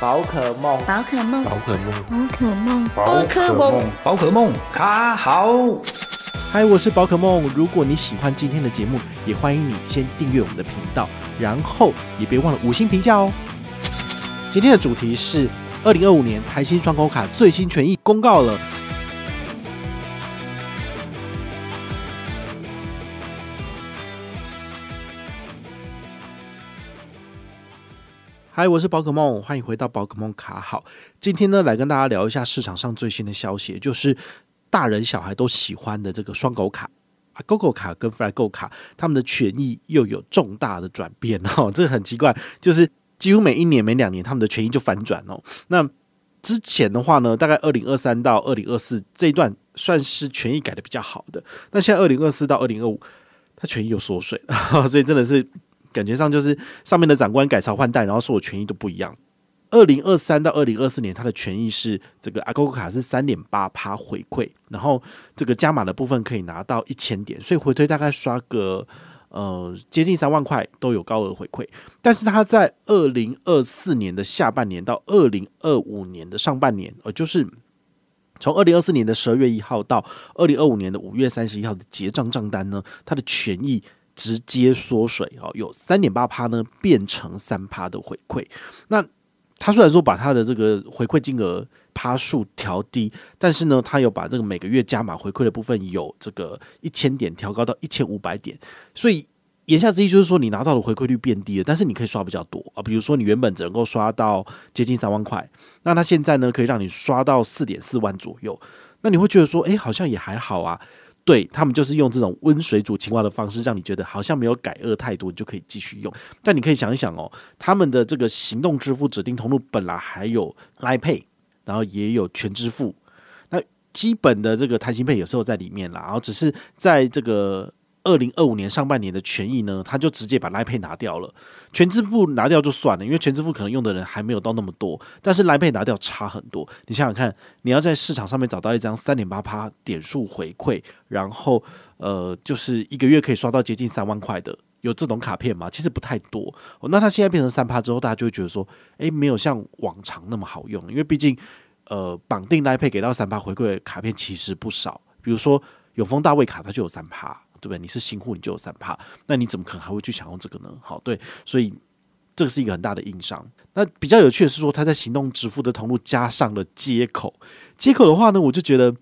宝可梦，宝可梦，宝可梦，宝可梦，宝可梦，宝可梦，卡好。嗨，我是宝可梦。如果你喜欢今天的节目，也欢迎你先订阅我们的频道，然后也别忘了五星评价哦。今天的主题是二零二五年台新双口卡最新权益公告了。嗨，我是宝可梦，欢迎回到宝可梦卡好。今天呢，来跟大家聊一下市场上最新的消息，就是大人小孩都喜欢的这个双狗卡、狗狗卡跟弗莱狗卡，他们的权益又有重大的转变哦。这个很奇怪，就是几乎每一年、每两年，他们的权益就反转哦。那之前的话呢，大概二零二三到二零二四这一段算是权益改的比较好的。那现在二零二四到二零二五，它权益又缩水，了，所以真的是。感觉上就是上面的长官改朝换代，然后说我权益都不一样。二零二三到二零二四年，他的权益是这个阿 q o 卡是三点八趴回馈，然后这个加码的部分可以拿到一千点，所以回推大概刷个呃接近三万块都有高额回馈。但是他在二零二四年的下半年到二零二五年的上半年，呃，就是从二零二四年的十二月一号到二零二五年的五月三十一号的结账账单呢，他的权益。直接缩水啊，有三点八趴呢，变成三趴的回馈。那他虽然说把他的这个回馈金额趴数调低，但是呢，他有把这个每个月加码回馈的部分有这个一千点调高到一千五百点。所以言下之意就是说，你拿到的回馈率变低了，但是你可以刷比较多啊。比如说你原本只能够刷到接近三万块，那他现在呢可以让你刷到四点四万左右。那你会觉得说，诶，好像也还好啊。对他们就是用这种温水煮青蛙的方式，让你觉得好像没有改恶太多，你就可以继续用。但你可以想一想哦，他们的这个行动支付指定通路本来还有 Line pay，然后也有全支付，那基本的这个弹性 pay 有时候在里面啦，然后只是在这个。二零二五年上半年的权益呢，他就直接把 a 佩拿掉了。全支付拿掉就算了，因为全支付可能用的人还没有到那么多。但是莱配拿掉差很多。你想想看，你要在市场上面找到一张三点八趴点数回馈，然后呃，就是一个月可以刷到接近三万块的，有这种卡片吗？其实不太多。那它现在变成三趴之后，大家就会觉得说，诶，没有像往常那么好用。因为毕竟，呃，绑定莱佩给到三趴回馈的卡片其实不少，比如说永丰大卫卡，它就有三趴。对不对？你是新户，你就有三帕，那你怎么可能还会去享用这个呢？好，对，所以这个是一个很大的硬伤。那比较有趣的是说，他在行动支付的通路加上了接口，接口的话呢，我就觉得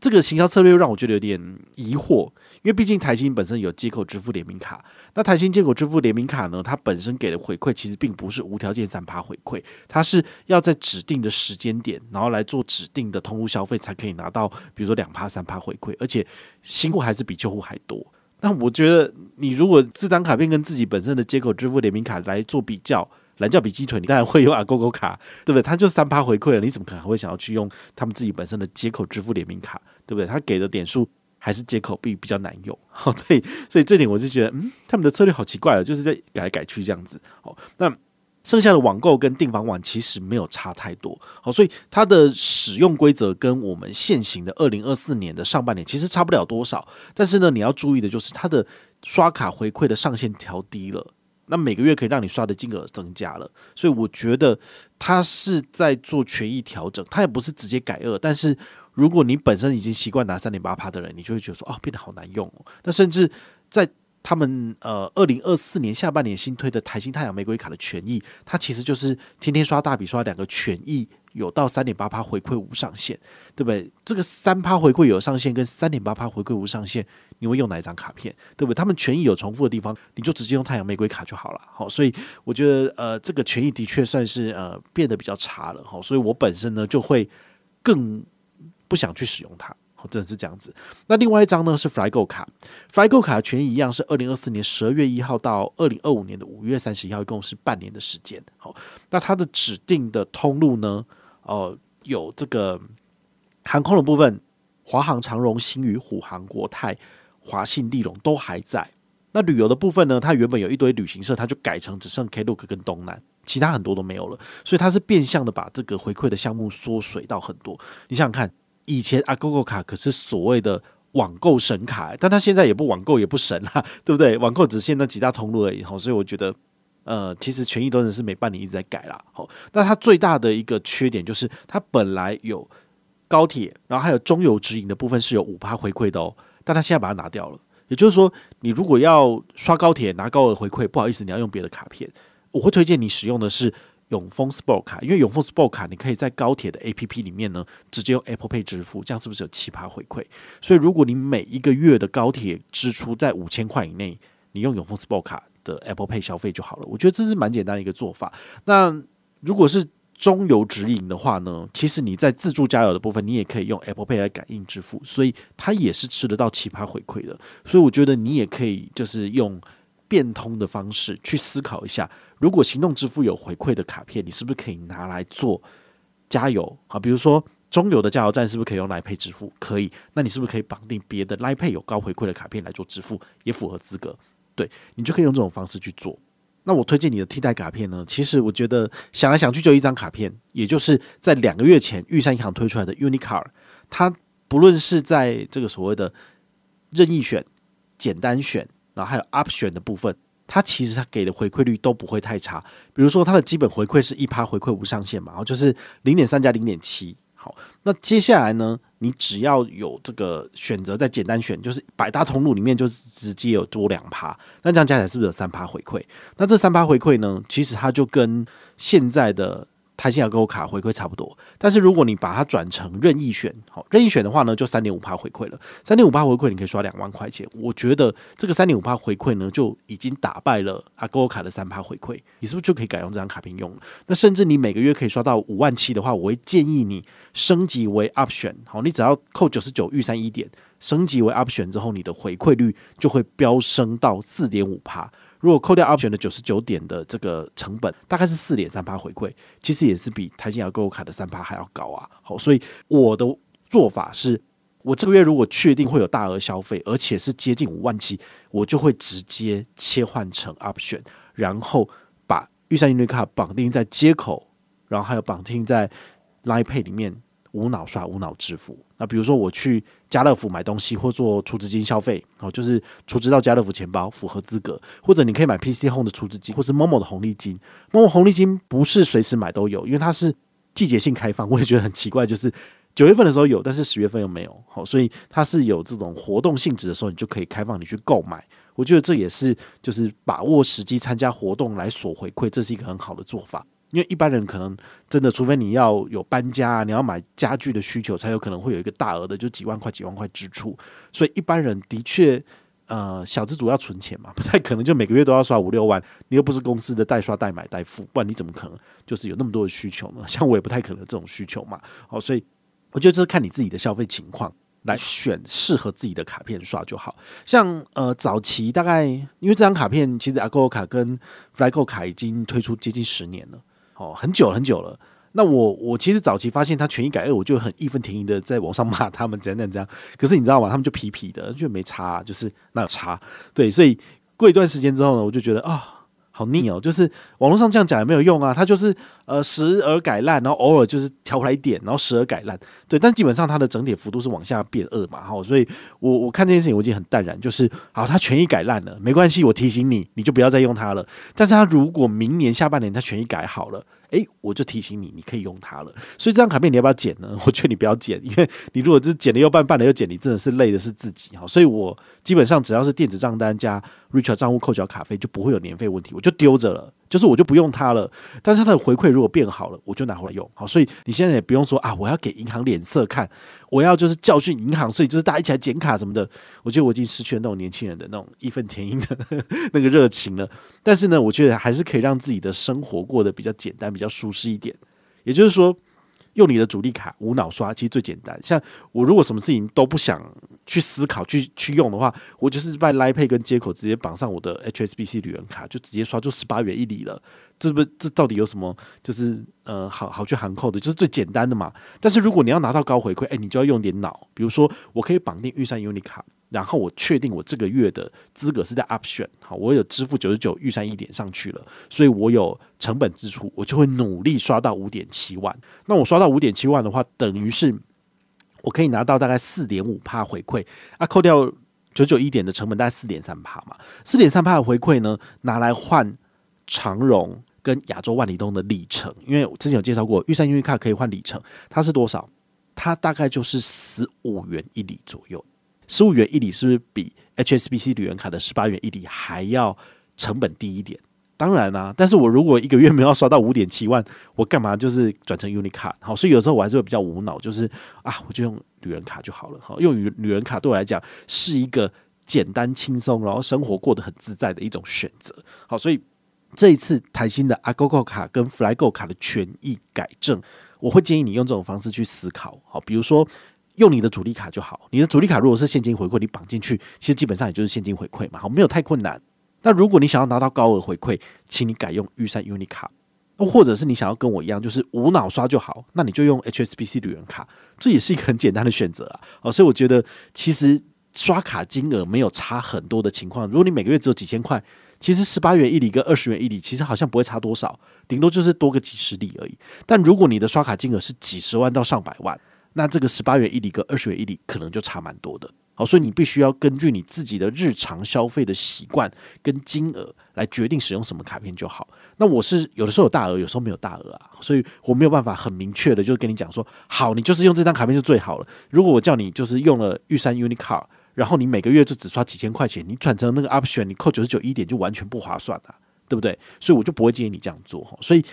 这个行销策略又让我觉得有点疑惑。因为毕竟台新本身有接口支付联名卡，那台新接口支付联名卡呢？它本身给的回馈其实并不是无条件三趴回馈，它是要在指定的时间点，然后来做指定的通路消费才可以拿到，比如说两趴三趴回馈，而且新户还是比旧户还多。那我觉得你如果这张卡片跟自己本身的接口支付联名卡来做比较，蓝教比鸡腿，你当然会用阿勾勾卡，对不对？它就三趴回馈了，你怎么可能还会想要去用他们自己本身的接口支付联名卡，对不对？它给的点数。还是接口比比较难用，好，所以所以这点我就觉得，嗯，他们的策略好奇怪哦，就是在改来改去这样子。好，那剩下的网购跟订房网其实没有差太多，好，所以它的使用规则跟我们现行的二零二四年的上半年其实差不了多少。但是呢，你要注意的就是它的刷卡回馈的上限调低了，那每个月可以让你刷的金额增加了，所以我觉得它是在做权益调整，它也不是直接改恶，但是。如果你本身已经习惯拿三点八趴的人，你就会觉得说哦变得好难用。哦。那甚至在他们呃二零二四年下半年新推的台新太阳玫瑰卡的权益，它其实就是天天刷大笔刷两个权益，有到三点八趴回馈无上限，对不对？这个三趴回馈有上限跟三点八趴回馈无上限，你会用哪一张卡片？对不对？他们权益有重复的地方，你就直接用太阳玫瑰卡就好了。好，所以我觉得呃这个权益的确算是呃变得比较差了。好，所以我本身呢就会更。不想去使用它，真的是这样子。那另外一张呢是 FlyGo 卡，FlyGo 卡的权益一样是二零二四年十二月一号到二零二五年的五月三十一号，一共是半年的时间。好，那它的指定的通路呢，哦，有这个航空的部分，华航、长荣、新宇、虎航、国泰、华信、利荣都还在。那旅游的部分呢，它原本有一堆旅行社，它就改成只剩 Klook 跟东南，其他很多都没有了。所以它是变相的把这个回馈的项目缩水到很多。你想想看。以前阿 g o g o 卡可是所谓的网购神卡，但它现在也不网购，也不神了，对不对？网购只限那几大通路而已。好，所以我觉得，呃，其实权益都的是每半年一直在改啦。好，那它最大的一个缺点就是，它本来有高铁，然后还有中油直营的部分是有五八回馈的哦，但它现在把它拿掉了。也就是说，你如果要刷高铁拿高额回馈，不好意思，你要用别的卡片。我会推荐你使用的是。永丰 Sport 卡，因为永丰 Sport 卡，你可以在高铁的 APP 里面呢，直接用 Apple Pay 支付，这样是不是有奇葩回馈？所以如果你每一个月的高铁支出在五千块以内，你用永丰 Sport 卡的 Apple Pay 消费就好了。我觉得这是蛮简单的一个做法。那如果是中油直营的话呢，其实你在自助加油的部分，你也可以用 Apple Pay 来感应支付，所以它也是吃得到奇葩回馈的。所以我觉得你也可以就是用变通的方式去思考一下。如果行动支付有回馈的卡片，你是不是可以拿来做加油？好，比如说中油的加油站是不是可以用来配支付？可以，那你是不是可以绑定别的来配有高回馈的卡片来做支付，也符合资格？对，你就可以用这种方式去做。那我推荐你的替代卡片呢？其实我觉得想来想去就一张卡片，也就是在两个月前玉山银行推出来的 UniCar，它不论是在这个所谓的任意选、简单选，然后还有 Up 选的部分。它其实它给的回馈率都不会太差，比如说它的基本回馈是一趴回馈无上限嘛，然后就是零点三加零点七，好，那接下来呢，你只要有这个选择再简单选，就是百大通路里面就直接有多两趴，那这样加起来是不是有三趴回馈？那这三趴回馈呢，其实它就跟现在的。它要在我卡回馈差不多，但是如果你把它转成任意选，好任意选的话呢，就三点五帕回馈了。三点五帕回馈你可以刷两万块钱，我觉得这个三点五帕回馈呢就已经打败了阿高卡的三帕回馈，你是不是就可以改用这张卡片用了？那甚至你每个月可以刷到五万七的话，我会建议你升级为 up 选，好，你只要扣九十九预算一点，升级为 up 选之后，你的回馈率就会飙升到四点五帕。如果扣掉 o p 选的九十九点的这个成本，大概是四点三八回馈，其实也是比台新摇购物卡的三八还要高啊。好，所以我的做法是，我这个月如果确定会有大额消费，而且是接近五万起，我就会直接切换成 o p 选，然后把预算盈率卡绑定在接口，然后还有绑定在拉 a 配里面。无脑刷无脑支付。那比如说我去家乐福买东西或做储值金消费，哦，就是储值到家乐福钱包符合资格，或者你可以买 PC Home 的储值金，或是 Momo 的红利金。Momo 红利金不是随时买都有，因为它是季节性开放。我也觉得很奇怪，就是九月份的时候有，但是十月份又没有。好，所以它是有这种活动性质的时候，你就可以开放你去购买。我觉得这也是就是把握时机参加活动来锁回馈，这是一个很好的做法。因为一般人可能真的，除非你要有搬家啊，你要买家具的需求，才有可能会有一个大额的，就几万块、几万块支出。所以一般人的确，呃，小资主要存钱嘛，不太可能就每个月都要刷五六万。你又不是公司的代刷、代买、代付，不然你怎么可能就是有那么多的需求呢？像我也不太可能这种需求嘛。哦，所以我觉得就是看你自己的消费情况来选适合自己的卡片刷，就好像呃，早期大概因为这张卡片，其实阿 o 卡跟 f l y o 卡已经推出接近十年了。哦，很久很久了。那我我其实早期发现他权益改二，我就很义愤填膺的在网上 骂他们，怎样怎样。可是你知道吗？他们就皮皮的，就没差，就是那有差？对，所以过一段时间之后呢，我就觉得啊。好腻哦，就是网络上这样讲也没有用啊，它就是呃时而改烂，然后偶尔就是调回来一点，然后时而改烂，对，但基本上它的整体幅度是往下变恶嘛，哈，所以我我看这件事情我已经很淡然，就是好，它权益改烂了没关系，我提醒你，你就不要再用它了。但是它如果明年下半年它权益改好了。哎，我就提醒你，你可以用它了。所以这张卡片你要不要剪呢？我劝你不要剪，因为你如果是剪了又办，办了又剪，你真的是累的是自己。好，所以我基本上只要是电子账单加 r c h a r d 账户扣缴卡费，就不会有年费问题，我就丢着了。就是我就不用它了，但是它的回馈如果变好了，我就拿回来用。好，所以你现在也不用说啊，我要给银行脸色看，我要就是教训银行，所以就是大家一起来剪卡什么的。我觉得我已经失去了那种年轻人的那种义愤填膺的 那个热情了。但是呢，我觉得还是可以让自己的生活过得比较简单，比较舒适一点。也就是说。用你的主力卡无脑刷，其实最简单。像我如果什么事情都不想去思考、去去用的话，我就是把 a 佩跟接口直接绑上我的 HSBC 旅游卡，就直接刷就十八元一里了。这不这到底有什么？就是呃好好去函扣的，就是最简单的嘛。但是如果你要拿到高回馈，哎，你就要用点脑。比如说，我可以绑定玉山 UNI 卡。然后我确定我这个月的资格是在 up 选，好，我有支付九十九预算一点上去了，所以我有成本支出，我就会努力刷到五点七万。那我刷到五点七万的话，等于是我可以拿到大概四点五帕回馈，啊，扣掉九九一点的成本，大概四点三帕嘛。四点三帕的回馈呢，拿来换长荣跟亚洲万里通的里程，因为我之前有介绍过预算金卡可以换里程，它是多少？它大概就是十五元一里左右。十五元一里是不是比 HSBC 旅人卡的十八元一里还要成本低一点？当然啦，但是我如果一个月没有刷到五点七万，我干嘛就是转成 u n i 卡？好？所以有时候我还是会比较无脑，就是啊，我就用旅人卡就好了。好，用旅旅人卡对我来讲是一个简单轻松，然后生活过得很自在的一种选择。好，所以这一次台新的 Agogo 卡跟 FlyGo 卡的权益改正，我会建议你用这种方式去思考。好，比如说。用你的主力卡就好，你的主力卡如果是现金回馈，你绑进去，其实基本上也就是现金回馈嘛，好，没有太困难。那如果你想要拿到高额回馈，请你改用预算 Uni 卡，或者是你想要跟我一样，就是无脑刷就好，那你就用 HSBC 旅人卡，这也是一个很简单的选择啊。好，所以我觉得其实刷卡金额没有差很多的情况，如果你每个月只有几千块，其实十八元一礼跟二十元一礼，其实好像不会差多少，顶多就是多个几十里而已。但如果你的刷卡金额是几十万到上百万，那这个十八元一礼跟二十元一礼可能就差蛮多的，好，所以你必须要根据你自己的日常消费的习惯跟金额来决定使用什么卡片就好。那我是有的时候有大额，有时候没有大额啊，所以我没有办法很明确的就跟你讲说，好，你就是用这张卡片就最好了。如果我叫你就是用了玉山 UNICAR，然后你每个月就只刷几千块钱，你转成那个 o p t i o n 你扣九十九一点就完全不划算了，对不对？所以我就不会建议你这样做。所以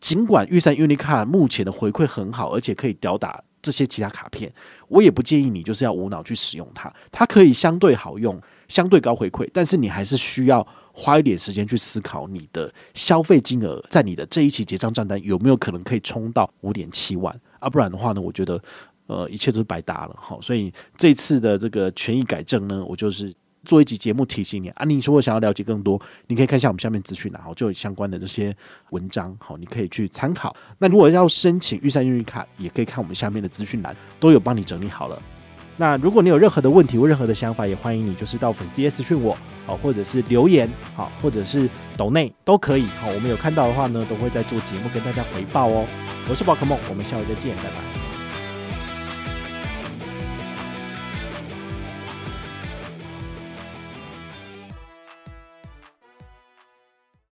尽管玉山 UNICAR 目前的回馈很好，而且可以吊打。这些其他卡片，我也不建议你就是要无脑去使用它，它可以相对好用，相对高回馈，但是你还是需要花一点时间去思考你的消费金额，在你的这一期结账账单有没有可能可以冲到五点七万，啊，不然的话呢，我觉得呃，一切都是白搭了。好，所以这次的这个权益改正呢，我就是。做一集节目提醒你啊！你说我想要了解更多，你可以看一下我们下面资讯栏，好，就有相关的这些文章，好，你可以去参考。那如果要申请预算运营卡，也可以看我们下面的资讯栏，都有帮你整理好了。那如果你有任何的问题或任何的想法，也欢迎你就是到粉丝群私讯我好，或者是留言好，或者是抖内都可以好，我们有看到的话呢，都会在做节目跟大家回报哦。我是宝可梦，我们下回再见，拜拜。